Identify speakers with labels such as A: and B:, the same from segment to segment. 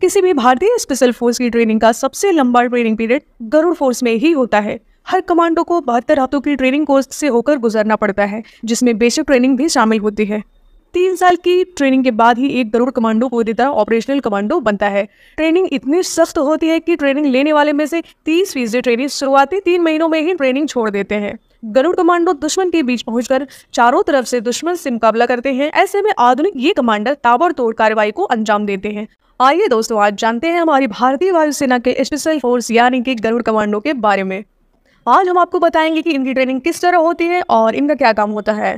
A: किसी भी भारतीय स्पेशल फोर्स की ट्रेनिंग का सबसे लंबा ट्रेनिंग पीरियड गरुड़ फोर्स में ही होता है हर कमांडो को बहत्तर हाथों की ट्रेनिंग कोर्स से होकर गुजरना पड़ता है जिसमें बेसिक ट्रेनिंग भी शामिल होती है तीन साल की ट्रेनिंग के बाद ही एक गरुड़ कमांडो पूरी तरह ऑपरेशनल कमांडो बनता है ट्रेनिंग इतनी सख्त होती है कि ट्रेनिंग लेने वाले में से तीस फीसदी ट्रेनिंग शुरुआती तीन महीनों में ही ट्रेनिंग छोड़ देते हैं गरुड़ कमांडो दुश्मन के बीच पहुंचकर चारों तरफ से दुश्मन से मुकाबला करते हैं ऐसे में आधुनिक ये कमांडर ताबड़तोड़ कार्रवाई को अंजाम देते हैं आइए दोस्तों आज जानते हैं हमारी भारतीय वायुसेना के स्पेशल फोर्स यानी कि गरुड़ कमांडो के बारे में आज हम आपको बताएंगे कि इनकी ट्रेनिंग किस तरह होती है और इनका क्या काम होता है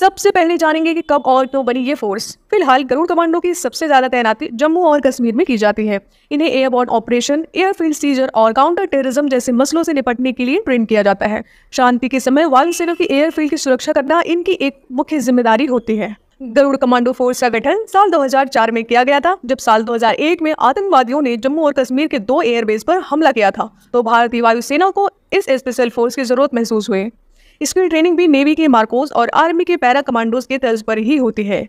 A: सबसे पहले जानेंगे कि कब और क्यों बनी ये फोर्स फिलहाल गरुड़ कमांडो की सबसे ज़्यादा तैनाती जम्मू और कश्मीर में की जाती है इन्हें एयरबोर्ड ऑपरेशन एयरफील्ड सीजर और काउंटर टेररिज्म जैसे मसलों से निपटने के लिए ट्रेन किया जाता है शांति के समय वायुसेना की एयरफील्ड की सुरक्षा करना इनकी एक मुख्य जिम्मेदारी होती है गरुड़ कमांडो फोर्स का गठन साल 2004 में किया गया था जब साल 2001 में आतंकवादियों ने जम्मू और कश्मीर के दो एयरबेस पर हमला किया था तो भारतीय वायुसेना को इस स्पेशल फोर्स की जरूरत महसूस हुई इसकी ट्रेनिंग भी नेवी के मार्कोस और आर्मी के पैरा कमांडोज के तर्ज पर ही होती है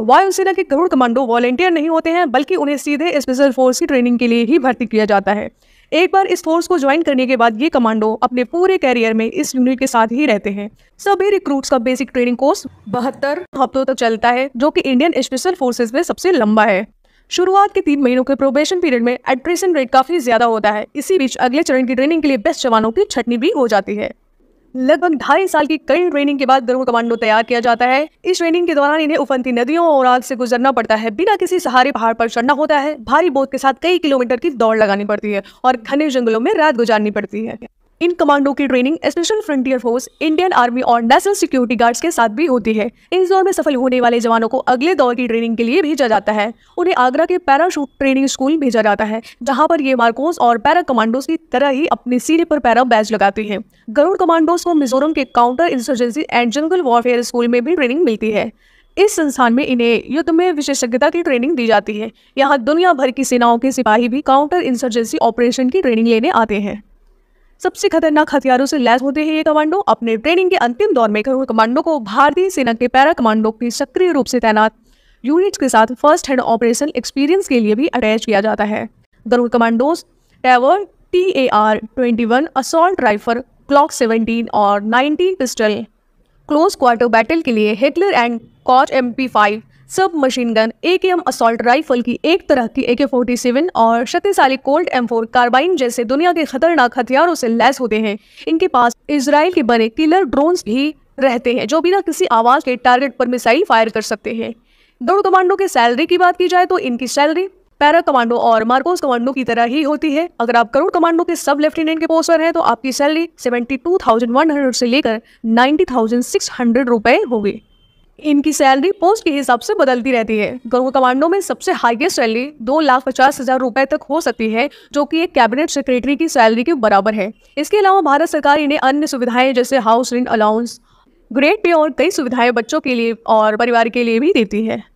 A: वायुसेना के गरुड़ कमांडो वॉलेंटियर नहीं होते हैं बल्कि उन्हें सीधे स्पेशल फोर्स की ट्रेनिंग के लिए ही भर्ती किया जाता है एक बार इस फोर्स को ज्वाइन करने के बाद ये कमांडो अपने पूरे कैरियर में इस यूनिट के साथ ही रहते हैं सभी रिक्रूट्स का बेसिक ट्रेनिंग कोर्स बहत्तर हफ्तों तक चलता है जो कि इंडियन स्पेशल फोर्सेज में सबसे लंबा है शुरुआत के तीन महीनों के प्रोबेशन पीरियड में एड्रेशन रेट काफी ज्यादा होता है इसी बीच अगले चरण की ट्रेनिंग के लिए बेस्ट जवानों की छटनी भी हो जाती है लगभग ढाई साल की कड़ी ट्रेनिंग के बाद गरुड़ कमांडो तैयार किया जाता है इस ट्रेनिंग के दौरान इन्हें उफनती नदियों और आग से गुजरना पड़ता है बिना किसी सहारे पहाड़ पर चढ़ना होता है भारी बोध के साथ कई किलोमीटर की दौड़ लगानी पड़ती है और घने जंगलों में रात गुजारनी पड़ती है इन कमांडो की training special frontier force Indian army और नेशनल सिक्योरिटी गार्ड्स के साथ भी होती है इस दौर में सफल होने वाले जवानों को अगले दौर की ट्रेनिंग के लिए भेजा जाता है उन्हें आगरा के पैराशूट ट्रेनिंग स्कूल भेजा जाता है जहां पर ये मार्कोस और पैरा कमांडोज की तरह ही अपने सीने पर पैरा बैच लगाती है गरुड़ कमांडोज को मिजोरम के counter insurgency and jungle warfare school में भी ट्रेनिंग मिलती है इस संस्थान में इन्हें युद्ध में विशेषज्ञता की ट्रेनिंग दी जाती है यहाँ दुनिया भर की सेनाओं के सिपाही भी काउंटर इंसर्जेंसी ऑपरेशन की ट्रेनिंग लेने आते हैं सबसे खतरनाक हथियारों से लैस होते हैं ये कमांडो अपने ट्रेनिंग के अंतिम दौर में कमांडो को भारतीय सेना के पैरा कमांडो की सक्रिय रूप से तैनात यूनिट्स के साथ फर्स्ट हैंड ऑपरेशन एक्सपीरियंस के लिए भी अटैच किया जाता है Garud commandos Tavor T A R twenty one assault rifle Glock seventeen और nineteen pistol close quarter battle के लिए Heckler and Koch M P five sub machine gun A K M assault rifle की एक तरह की ए के फोर्टी सेवन और शक्तिशाली कोल्ड एम फोर कार्बाइन जैसे दुनिया के खतरनाक हथियारों से लैस होते हैं इनके पास इसराइल के बने किलर ड्रोन भी रहते हैं जो बिना किसी आवाज के टारगेट पर मिसाइल फायर कर सकते हैं दोनों कमांडो के सैलरी की बात की जाए तो इनकी सैलरी पैरा कमांडो और मार्कोस कमांडो की तरह ही होती है अगर आप करोड़ कमांडो के सब लेफ्टिनेंट के पोस्ट पर हैं तो आपकी salary seventy two thousand one hundred से लेकर 90,600 थाउजेंड सिक्स हंड्रेड रुपए होगी इनकी सैलरी पोस्ट के हिसाब से बदलती रहती है गो कमांडो में सबसे हाईएस्ट सैलरी दो लाख पचास हजार रुपए तक हो सकती है जो कि एक कैबिनेट सेक्रेटरी की सैलरी के बराबर है इसके अलावा भारत सरकार इन्हें अन्य सुविधाएं जैसे house rent allowance grade pay और कई सुविधाएं बच्चों के लिए और परिवार के लिए भी देती है